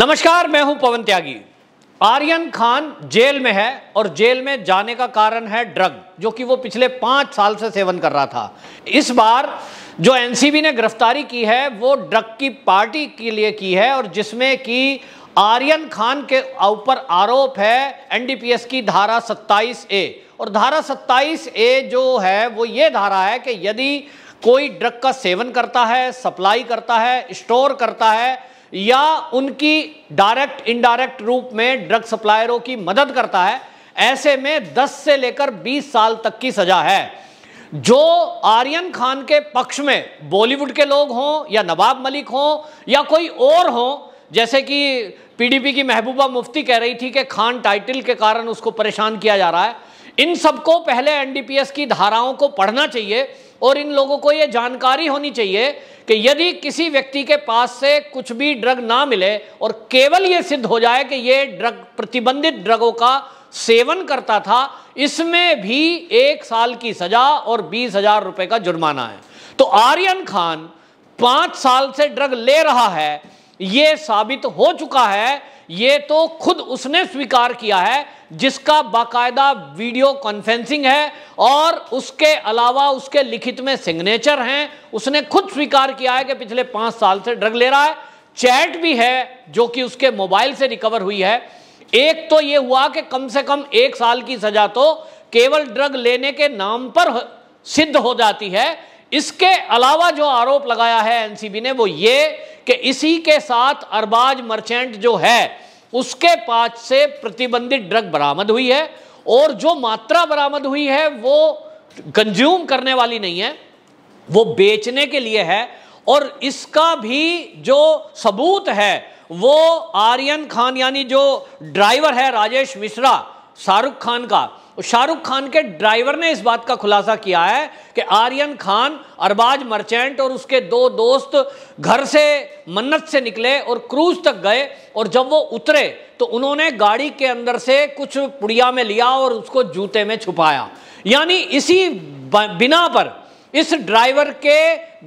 नमस्कार मैं हूं पवन त्यागी आर्यन खान जेल में है और जेल में जाने का कारण है ड्रग जो कि वो पिछले पांच साल से सेवन कर रहा था इस बार जो एनसीबी ने गिरफ्तारी की है वो ड्रग की पार्टी के लिए की है और जिसमें कि आर्यन खान के ऊपर आरोप है एनडीपीएस की धारा 27 ए और धारा 27 ए जो है वो ये धारा है कि यदि कोई ड्रग का सेवन करता है सप्लाई करता है स्टोर करता है या उनकी डायरेक्ट इनडायरेक्ट रूप में ड्रग सप्लायरों की मदद करता है ऐसे में 10 से लेकर 20 साल तक की सजा है जो आर्यन खान के पक्ष में बॉलीवुड के लोग हों या नवाब मलिक हों या कोई और हों जैसे कि पीडीपी की महबूबा मुफ्ती कह रही थी कि खान टाइटल के कारण उसको परेशान किया जा रहा है इन सबको पहले एनडीपीएस की धाराओं को पढ़ना चाहिए और इन लोगों को ये जानकारी होनी चाहिए कि यदि किसी व्यक्ति के पास से कुछ भी ड्रग ना मिले और केवल ये सिद्ध हो जाए कि ये ड्रग प्रतिबंधित ड्रगों का सेवन करता था इसमें भी एक साल की सजा और बीस हजार रुपए का जुर्माना है तो आर्यन खान पांच साल से ड्रग ले रहा है यह साबित हो चुका है यह तो खुद उसने स्वीकार किया है जिसका बाकायदा वीडियो कॉन्फ्रेंसिंग है और उसके अलावा उसके लिखित में सिग्नेचर हैं उसने खुद स्वीकार किया है कि पिछले पांच साल से ड्रग ले रहा है चैट भी है जो कि उसके मोबाइल से रिकवर हुई है एक तो ये हुआ कि कम से कम एक साल की सजा तो केवल ड्रग लेने के नाम पर सिद्ध हो जाती है इसके अलावा जो आरोप लगाया है एनसीबी ने वो ये कि इसी के साथ अरबाज मर्चेंट जो है उसके पास से प्रतिबंधित ड्रग बरामद हुई है और जो मात्रा बरामद हुई है वो कंज्यूम करने वाली नहीं है वो बेचने के लिए है और इसका भी जो सबूत है वो आर्यन खान यानी जो ड्राइवर है राजेश मिश्रा शाहरुख खान का तो शाहरुख खान के ड्राइवर ने इस बात का खुलासा किया है कि आर्यन खान अरबाज मर्चेंट और उसके दो दोस्त घर से मन्नत से निकले और क्रूज तक गए और जब वो उतरे तो उन्होंने गाड़ी के अंदर से कुछ पुड़िया में लिया और उसको जूते में छुपाया यानी इसी बिना पर इस ड्राइवर के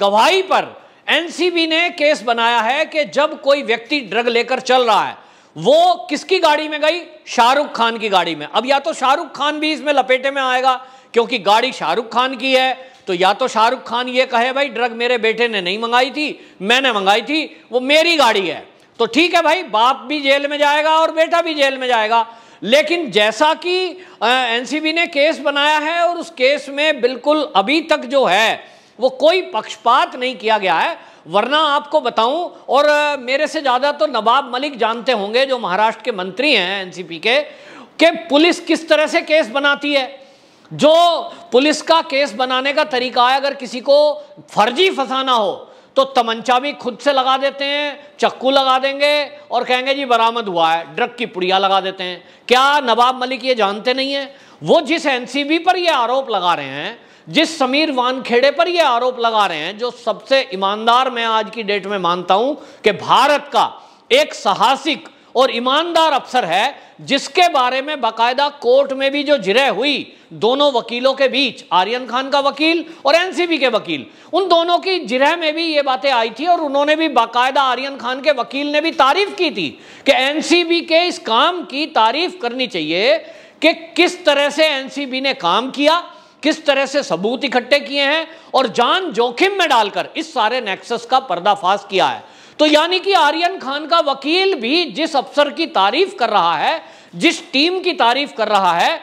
गवाही पर एनसीबी ने केस बनाया है कि जब कोई व्यक्ति ड्रग लेकर चल रहा है वो किसकी गाड़ी में गई शाहरुख खान की गाड़ी में अब या तो शाहरुख खान भी इसमें लपेटे में आएगा क्योंकि गाड़ी शाहरुख खान की है तो या तो शाहरुख खान ये कहे भाई ड्रग मेरे बेटे ने नहीं मंगाई थी मैंने मंगाई थी वो मेरी गाड़ी है तो ठीक है भाई बाप भी जेल में जाएगा और बेटा भी जेल में जाएगा लेकिन जैसा कि एनसीबी ने केस बनाया है और उस केस में बिल्कुल अभी तक जो है वो कोई पक्षपात नहीं किया गया है वरना आपको बताऊं और मेरे से ज़्यादा तो नवाब मलिक जानते होंगे जो महाराष्ट्र के मंत्री हैं एनसीपी के कि पुलिस किस तरह से केस बनाती है जो पुलिस का केस बनाने का तरीका है अगर किसी को फर्जी फंसाना हो तो तमंचा भी खुद से लगा देते हैं चक्कू लगा देंगे और कहेंगे जी बरामद हुआ है ड्रग की पुड़िया लगा देते हैं क्या नवाब मलिक ये जानते नहीं है वो जिस एनसीबी पर ये आरोप लगा रहे हैं जिस समीर वानखेड़े पर यह आरोप लगा रहे हैं जो सबसे ईमानदार मैं आज की डेट में मानता हूं कि भारत का एक साहसिक और ईमानदार अफसर है जिसके बारे में बाकायदा कोर्ट में भी जो जिरह हुई दोनों वकीलों के बीच आर्यन खान का वकील और एनसीबी के वकील उन दोनों की जिरह में भी ये बातें आई थी और उन्होंने भी बाकायदा आर्यन खान के वकील ने भी तारीफ की थी कि एनसीबी के इस काम की तारीफ करनी चाहिए कि किस तरह से एनसीबी ने काम किया किस तरह से सबूत इकट्ठे किए हैं और जान जोखिम में डालकर इस सारे नेक्सस का पर्दाफाश किया है तो यानी कि आर्यन खान का वकील भी जिस अफसर की तारीफ कर रहा है जिस टीम की तारीफ कर रहा है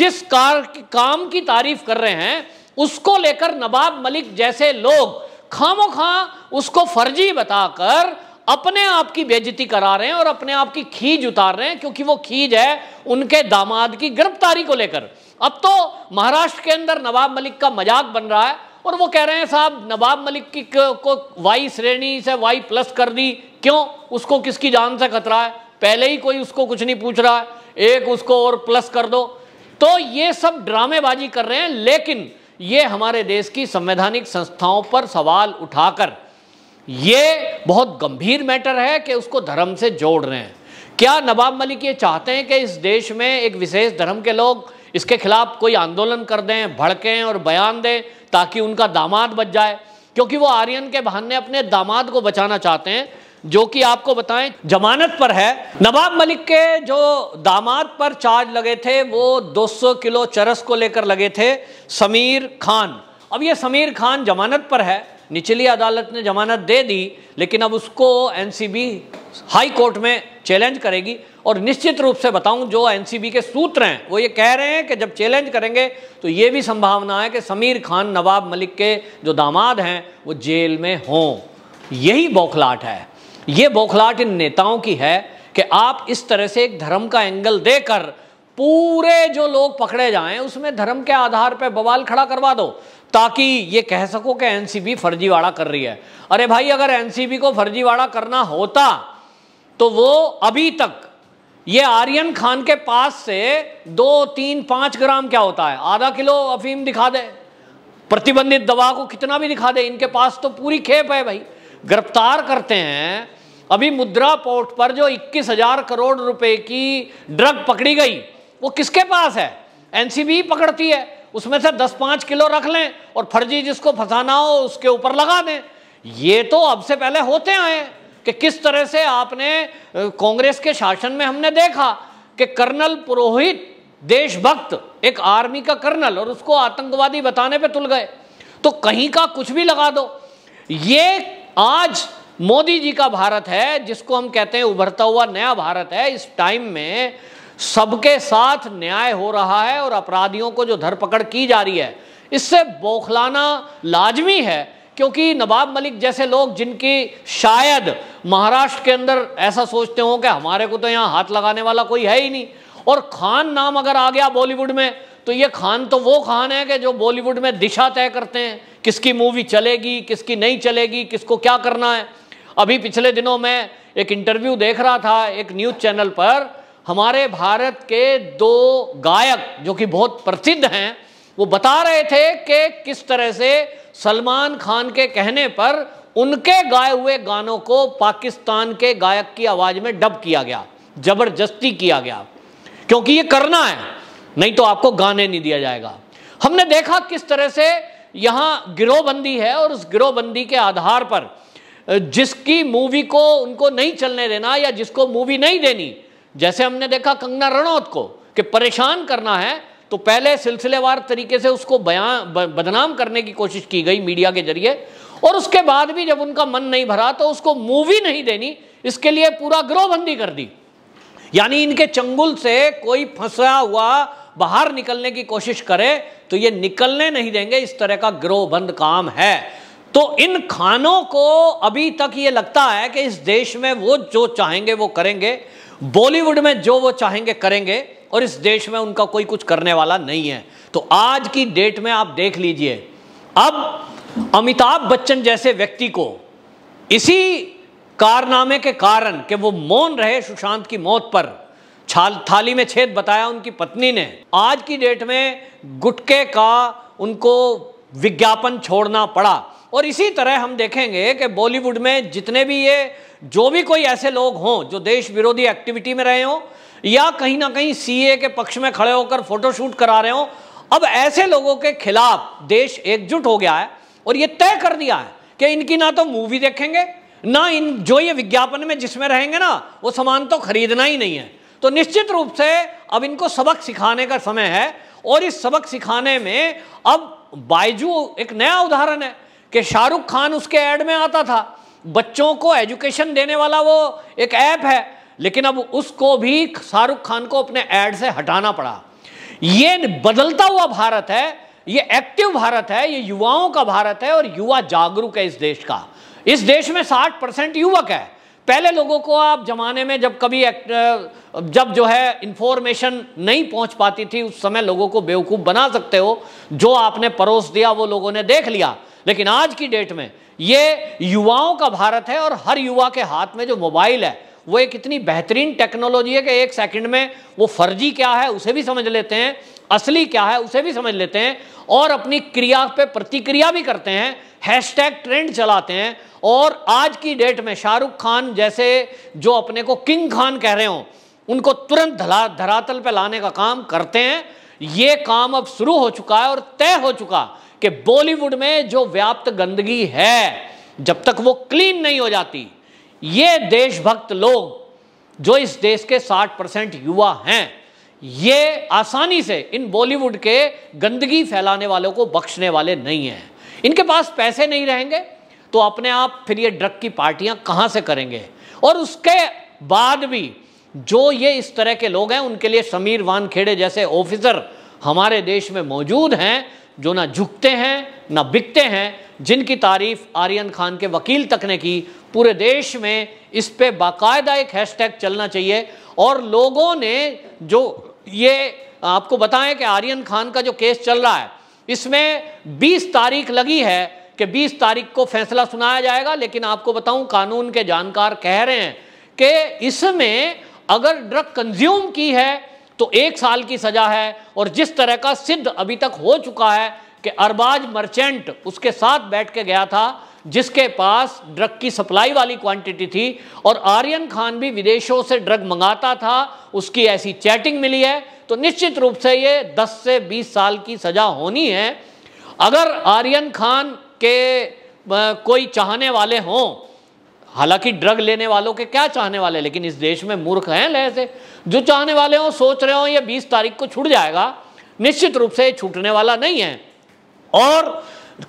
जिस कार काम की तारीफ कर रहे हैं उसको लेकर नवाब मलिक जैसे लोग खामो खां उसको फर्जी बताकर अपने आप की बेजती करा रहे हैं और अपने आप की खीज उतार रहे हैं क्योंकि वो खीज है उनके दामाद की गिरफ्तारी को लेकर अब तो महाराष्ट्र के अंदर नवाब मलिक का मजाक बन रहा है और वो कह रहे हैं साहब नवाब मलिक की को वाई श्रेणी से वाई प्लस कर दी क्यों उसको किसकी जान से खतरा है पहले ही कोई उसको कुछ नहीं पूछ रहा है एक उसको और प्लस कर दो तो ये सब ड्रामेबाजी कर रहे हैं लेकिन ये हमारे देश की संवैधानिक संस्थाओं पर सवाल उठाकर ये बहुत गंभीर मैटर है कि उसको धर्म से जोड़ रहे हैं क्या नवाब मलिक ये चाहते हैं कि इस देश में एक विशेष धर्म के लोग इसके खिलाफ कोई आंदोलन कर दें भड़कें और बयान दें ताकि उनका दामाद बच जाए क्योंकि वो आर्यन के बहाने अपने दामाद को बचाना चाहते हैं जो कि आपको बताएं जमानत पर है नवाब मलिक के जो दामाद पर चार्ज लगे थे वो 200 किलो चरस को लेकर लगे थे समीर खान अब ये समीर खान जमानत पर है निचली अदालत ने जमानत दे दी लेकिन अब उसको एनसीबी हाई कोर्ट में चैलेंज करेगी और निश्चित रूप से बताऊं जो एनसीबी के सूत्र हैं वो ये कह रहे हैं कि जब चैलेंज करेंगे तो ये भी संभावना है कि समीर खान नवाब मलिक के जो दामाद हैं वो जेल में हों यही बौखलाट है ये बौखलाट इन नेताओं की है कि आप इस तरह से एक धर्म का एंगल देकर पूरे जो लोग पकड़े जाएं उसमें धर्म के आधार पर बवाल खड़ा करवा दो ताकि ये कह सको कि एनसीबी फर्जीवाड़ा कर रही है अरे भाई अगर एनसीबी को फर्जीवाड़ा करना होता तो वो अभी तक ये आर्यन खान के पास से दो तीन पांच ग्राम क्या होता है आधा किलो अफीम दिखा दे प्रतिबंधित दवा को कितना भी दिखा दे इनके पास तो पूरी खेप है भाई गिरफ्तार करते हैं अभी मुद्रा पोर्ट पर जो इक्कीस हजार करोड़ रुपए की ड्रग पकड़ी गई वो किसके पास है एनसीबी पकड़ती है उसमें से दस पांच किलो रख लें और फर्जी जिसको फंसाना हो उसके ऊपर लगा दें ये तो अब से पहले होते आए कि किस तरह से आपने कांग्रेस के शासन में हमने देखा कि कर्नल पुरोहित देशभक्त एक आर्मी का कर्नल और उसको आतंकवादी बताने पे तुल गए तो कहीं का कुछ भी लगा दो ये आज मोदी जी का भारत है जिसको हम कहते हैं उभरता हुआ नया भारत है इस टाइम में सबके साथ न्याय हो रहा है और अपराधियों को जो धरपकड़ की जा रही है इससे बौखलाना लाजमी है क्योंकि नवाब मलिक जैसे लोग जिनकी शायद महाराष्ट्र के अंदर ऐसा सोचते हो कि हमारे को तो यहाँ हाथ लगाने वाला कोई है ही नहीं और खान नाम अगर आ गया बॉलीवुड में तो ये खान तो वो खान है कि जो बॉलीवुड में दिशा तय करते हैं किसकी मूवी चलेगी किसकी नहीं चलेगी किसको क्या करना है अभी पिछले दिनों में एक इंटरव्यू देख रहा था एक न्यूज़ चैनल पर हमारे भारत के दो गायक जो कि बहुत प्रसिद्ध हैं वो बता रहे थे कि किस तरह से सलमान खान के कहने पर उनके गाए हुए गानों को पाकिस्तान के गायक की आवाज़ में डब किया गया जबरदस्ती किया गया क्योंकि ये करना है नहीं तो आपको गाने नहीं दिया जाएगा हमने देखा किस तरह से यहां गिरोहबंदी है और उस गिरोहबंदी के आधार पर जिसकी मूवी को उनको नहीं चलने देना या जिसको मूवी नहीं देनी जैसे हमने देखा कंगना रणौत को कि परेशान करना है तो पहले सिलसिलेवार तरीके से उसको बयान बदनाम करने की कोशिश की गई मीडिया के जरिए और उसके बाद भी जब उनका मन नहीं भरा तो उसको मूवी नहीं देनी इसके लिए पूरा ग्रोहबंदी कर दी यानी इनके चंगुल से कोई फंसा हुआ बाहर निकलने की कोशिश करे तो ये निकलने नहीं देंगे इस तरह का ग्रोहबंद काम है तो इन खानों को अभी तक ये लगता है कि इस देश में वो जो चाहेंगे वो करेंगे बॉलीवुड में जो वो चाहेंगे करेंगे और इस देश में उनका कोई कुछ करने वाला नहीं है तो आज की डेट में आप देख लीजिए अब अमिताभ बच्चन जैसे व्यक्ति को इसी कारनामे के कारण कि वो मौन रहे सुशांत की मौत पर छाल थाली में छेद बताया उनकी पत्नी ने आज की डेट में गुटके का उनको विज्ञापन छोड़ना पड़ा और इसी तरह हम देखेंगे कि बॉलीवुड में जितने भी ये जो भी कोई ऐसे लोग हों जो देश विरोधी एक्टिविटी में रहे हों या कहीं ना कहीं सीए के पक्ष में खड़े होकर फोटोशूट करा रहे हो अब ऐसे लोगों के खिलाफ देश एकजुट हो गया है और ये तय कर दिया है कि इनकी ना तो मूवी देखेंगे ना इन जो ये विज्ञापन में जिसमें रहेंगे ना वो सामान तो खरीदना ही नहीं है तो निश्चित रूप से अब इनको सबक सिखाने का समय है और इस सबक सिखाने में अब बायजू एक नया उदाहरण है कि शाहरुख खान उसके एड में आता था बच्चों को एजुकेशन देने वाला वो एक ऐप है लेकिन अब उसको भी शाहरुख खान को अपने ऐड से हटाना पड़ा ये बदलता हुआ भारत है ये एक्टिव भारत है ये युवाओं का भारत है और युवा जागरूक है इस देश का इस देश में 60 परसेंट युवक है पहले लोगों को आप जमाने में जब कभी जब जो है इंफॉर्मेशन नहीं पहुंच पाती थी उस समय लोगों को बेवकूफ़ बना सकते हो जो आपने परोस दिया वो लोगों ने देख लिया लेकिन आज की डेट में ये युवाओं का भारत है और हर युवा के हाथ में जो मोबाइल है वो एक इतनी बेहतरीन टेक्नोलॉजी है कि एक सेकंड में वो फर्जी क्या है उसे भी समझ लेते हैं असली क्या है उसे भी समझ लेते हैं और अपनी क्रिया पे प्रतिक्रिया भी करते हैं हैशटैग ट्रेंड चलाते हैं और आज की डेट में शाहरुख खान जैसे जो अपने को किंग खान कह रहे हो उनको तुरंत धरा धरातल पर लाने का काम करते हैं ये काम अब शुरू हो चुका है और तय हो चुका कि बॉलीवुड में जो व्याप्त गंदगी है जब तक वो क्लीन नहीं हो जाती ये देशभक्त लोग जो इस देश के 60 परसेंट युवा हैं ये आसानी से इन बॉलीवुड के गंदगी फैलाने वालों को बख्शने वाले नहीं हैं इनके पास पैसे नहीं रहेंगे तो अपने आप फिर ये ड्रग की पार्टियां कहां से करेंगे और उसके बाद भी जो ये इस तरह के लोग हैं उनके लिए समीर वानखेड़े जैसे ऑफिसर हमारे देश में मौजूद हैं जो ना झुकते हैं ना बिकते हैं जिनकी तारीफ आर्यन खान के वकील तक ने की पूरे देश में इस पर बाकायदा एक हैशटैग चलना चाहिए और लोगों ने जो ये आपको बताएं कि आर्यन खान का जो केस चल रहा है इसमें 20 तारीख लगी है कि 20 तारीख को फैसला सुनाया जाएगा लेकिन आपको बताऊं कानून के जानकार कह रहे हैं कि इसमें अगर ड्रग कंज्यूम की है तो एक साल की सजा है और जिस तरह का सिद्ध अभी तक हो चुका है कि अरबाज मर्चेंट उसके साथ बैठ के गया था जिसके पास ड्रग की सप्लाई वाली क्वांटिटी थी और आर्यन खान भी विदेशों से ड्रग मंगाता था उसकी ऐसी चैटिंग मिली है तो निश्चित रूप से ये 10 से 20 साल की सज़ा होनी है अगर आर्यन खान के कोई चाहने वाले हों हालांकि ड्रग लेने वालों के क्या चाहने वाले लेकिन इस देश में मूर्ख हैं लह से जो चाहने वाले हों सोच रहे हों ये 20 तारीख को छूट जाएगा निश्चित रूप से छूटने वाला नहीं है और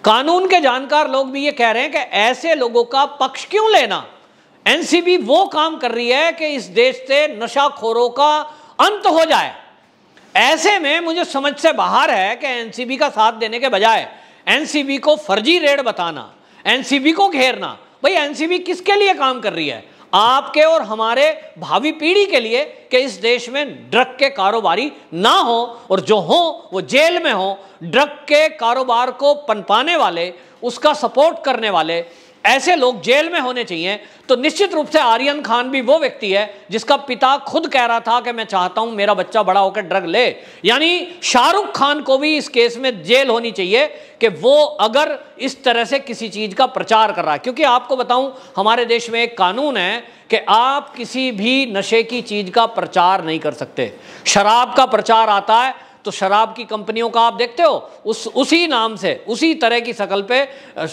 कानून के जानकार लोग भी ये कह रहे हैं कि ऐसे लोगों का पक्ष क्यों लेना एनसीबी वो काम कर रही है कि इस देश से नशाखोरों का अंत हो जाए ऐसे में मुझे समझ से बाहर है कि एनसीबी का साथ देने के बजाय एनसीबी को फर्जी रेड बताना एनसीबी को घेरना भाई एनसीबी किसके लिए काम कर रही है आपके और हमारे भावी पीढ़ी के लिए कि इस देश में ड्रग के कारोबारी ना हो और जो हो वो जेल में हो ड्रग के कारोबार को पनपाने वाले उसका सपोर्ट करने वाले ऐसे लोग जेल में होने चाहिए तो निश्चित रूप से आर्यन खान भी वो व्यक्ति है जिसका पिता खुद कह रहा था कि मैं चाहता हूं मेरा बच्चा बड़ा होकर ड्रग ले यानी शाहरुख खान को भी इस केस में जेल होनी चाहिए कि वो अगर इस तरह से किसी चीज का प्रचार कर रहा है क्योंकि आपको बताऊं हमारे देश में एक कानून है कि आप किसी भी नशे की चीज का प्रचार नहीं कर सकते शराब का प्रचार आता है तो शराब की कंपनियों का आप देखते हो उस उसी नाम से उसी तरह की शक्ल पे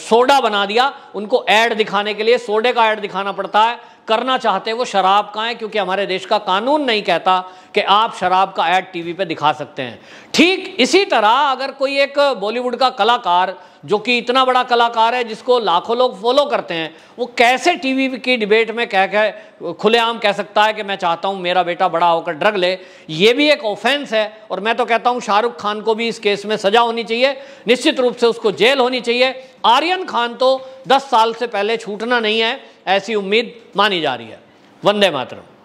सोडा बना दिया उनको ऐड दिखाने के लिए सोडे का ऐड दिखाना पड़ता है करना चाहते हैं वो शराब का है क्योंकि हमारे देश का कानून नहीं कहता कि आप शराब का ऐड टीवी पे दिखा सकते हैं ठीक इसी तरह अगर कोई एक बॉलीवुड का कलाकार जो कि इतना बड़ा कलाकार है जिसको लाखों लोग फॉलो करते हैं वो कैसे टीवी की डिबेट में कह कह खुलेआम कह सकता है कि मैं चाहता हूँ मेरा बेटा बड़ा होकर ड्रग ले ये भी एक ऑफेंस है और मैं तो कहता हूँ शाहरुख खान को भी इस केस में सजा होनी चाहिए निश्चित रूप से उसको जेल होनी चाहिए आर्यन खान तो दस साल से पहले छूटना नहीं है ऐसी उम्मीद मानी जा रही है वंदे मातरम